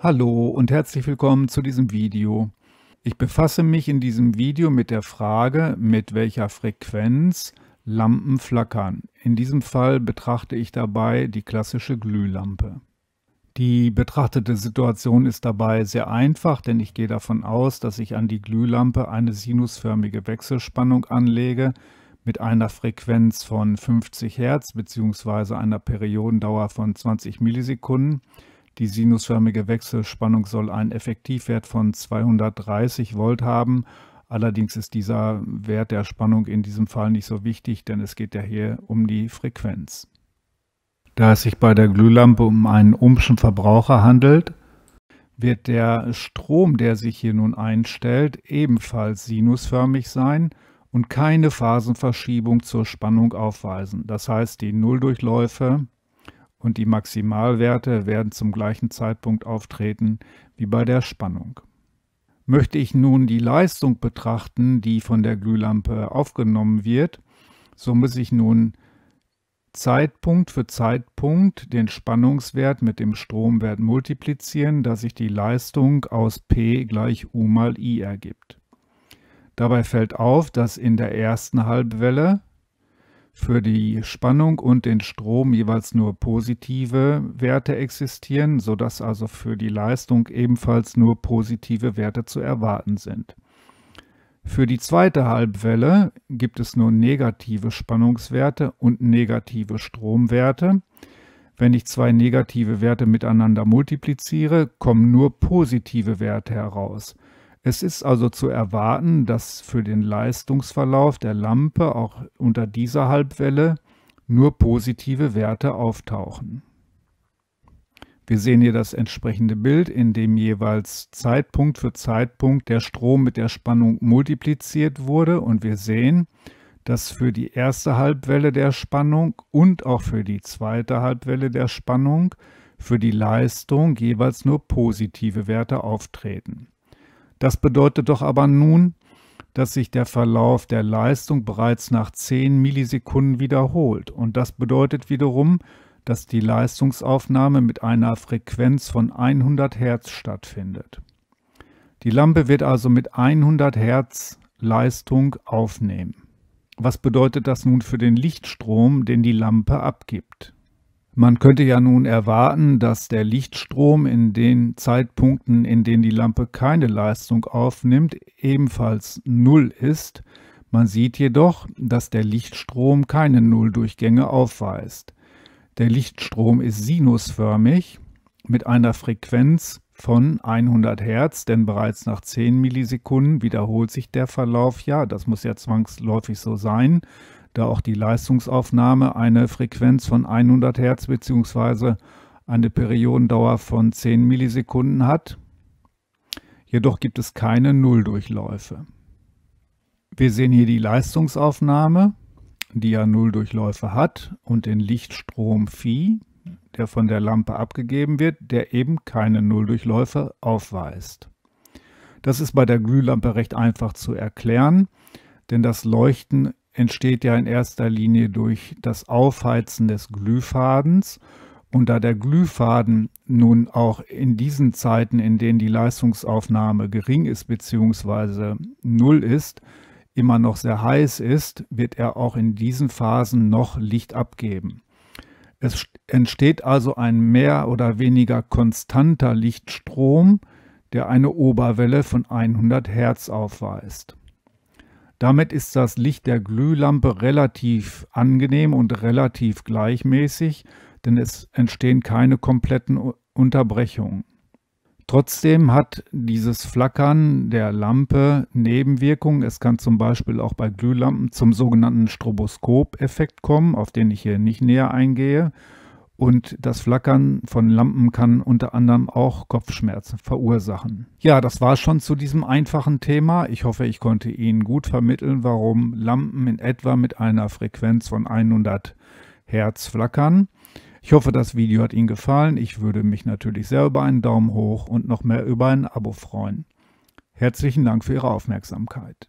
Hallo und herzlich willkommen zu diesem Video. Ich befasse mich in diesem Video mit der Frage, mit welcher Frequenz Lampen flackern. In diesem Fall betrachte ich dabei die klassische Glühlampe. Die betrachtete Situation ist dabei sehr einfach, denn ich gehe davon aus, dass ich an die Glühlampe eine sinusförmige Wechselspannung anlege mit einer Frequenz von 50 Hertz bzw. einer Periodendauer von 20 Millisekunden die sinusförmige Wechselspannung soll einen Effektivwert von 230 Volt haben. Allerdings ist dieser Wert der Spannung in diesem Fall nicht so wichtig, denn es geht ja hier um die Frequenz. Da es sich bei der Glühlampe um einen ohmschen Verbraucher handelt, wird der Strom, der sich hier nun einstellt, ebenfalls sinusförmig sein und keine Phasenverschiebung zur Spannung aufweisen. Das heißt, die Nulldurchläufe und die Maximalwerte werden zum gleichen Zeitpunkt auftreten wie bei der Spannung. Möchte ich nun die Leistung betrachten, die von der Glühlampe aufgenommen wird, so muss ich nun Zeitpunkt für Zeitpunkt den Spannungswert mit dem Stromwert multiplizieren, dass sich die Leistung aus P gleich U mal I ergibt. Dabei fällt auf, dass in der ersten Halbwelle für die Spannung und den Strom jeweils nur positive Werte existieren, sodass also für die Leistung ebenfalls nur positive Werte zu erwarten sind. Für die zweite Halbwelle gibt es nur negative Spannungswerte und negative Stromwerte. Wenn ich zwei negative Werte miteinander multipliziere, kommen nur positive Werte heraus. Es ist also zu erwarten, dass für den Leistungsverlauf der Lampe auch unter dieser Halbwelle nur positive Werte auftauchen. Wir sehen hier das entsprechende Bild, in dem jeweils Zeitpunkt für Zeitpunkt der Strom mit der Spannung multipliziert wurde und wir sehen, dass für die erste Halbwelle der Spannung und auch für die zweite Halbwelle der Spannung für die Leistung jeweils nur positive Werte auftreten. Das bedeutet doch aber nun, dass sich der Verlauf der Leistung bereits nach 10 Millisekunden wiederholt und das bedeutet wiederum, dass die Leistungsaufnahme mit einer Frequenz von 100 Hertz stattfindet. Die Lampe wird also mit 100 Hertz Leistung aufnehmen. Was bedeutet das nun für den Lichtstrom, den die Lampe abgibt? Man könnte ja nun erwarten, dass der Lichtstrom in den Zeitpunkten, in denen die Lampe keine Leistung aufnimmt, ebenfalls Null ist. Man sieht jedoch, dass der Lichtstrom keine Nulldurchgänge aufweist. Der Lichtstrom ist sinusförmig mit einer Frequenz von 100 Hertz, denn bereits nach 10 Millisekunden wiederholt sich der Verlauf ja, das muss ja zwangsläufig so sein, da auch die Leistungsaufnahme eine Frequenz von 100 Hertz bzw. eine Periodendauer von 10 Millisekunden hat. Jedoch gibt es keine Nulldurchläufe. Wir sehen hier die Leistungsaufnahme, die ja Nulldurchläufe hat und den Lichtstrom Phi, der von der Lampe abgegeben wird, der eben keine Nulldurchläufe aufweist. Das ist bei der Glühlampe recht einfach zu erklären, denn das Leuchten entsteht ja in erster Linie durch das Aufheizen des Glühfadens. Und da der Glühfaden nun auch in diesen Zeiten, in denen die Leistungsaufnahme gering ist bzw. null ist, immer noch sehr heiß ist, wird er auch in diesen Phasen noch Licht abgeben. Es entsteht also ein mehr oder weniger konstanter Lichtstrom, der eine Oberwelle von 100 Hertz aufweist. Damit ist das Licht der Glühlampe relativ angenehm und relativ gleichmäßig, denn es entstehen keine kompletten Unterbrechungen. Trotzdem hat dieses Flackern der Lampe Nebenwirkungen. Es kann zum Beispiel auch bei Glühlampen zum sogenannten Stroboskop-Effekt kommen, auf den ich hier nicht näher eingehe und das Flackern von Lampen kann unter anderem auch Kopfschmerzen verursachen. Ja, das war schon zu diesem einfachen Thema. Ich hoffe, ich konnte Ihnen gut vermitteln, warum Lampen in etwa mit einer Frequenz von 100 Hertz flackern. Ich hoffe, das Video hat Ihnen gefallen. Ich würde mich natürlich sehr über einen Daumen hoch und noch mehr über ein Abo freuen. Herzlichen Dank für Ihre Aufmerksamkeit.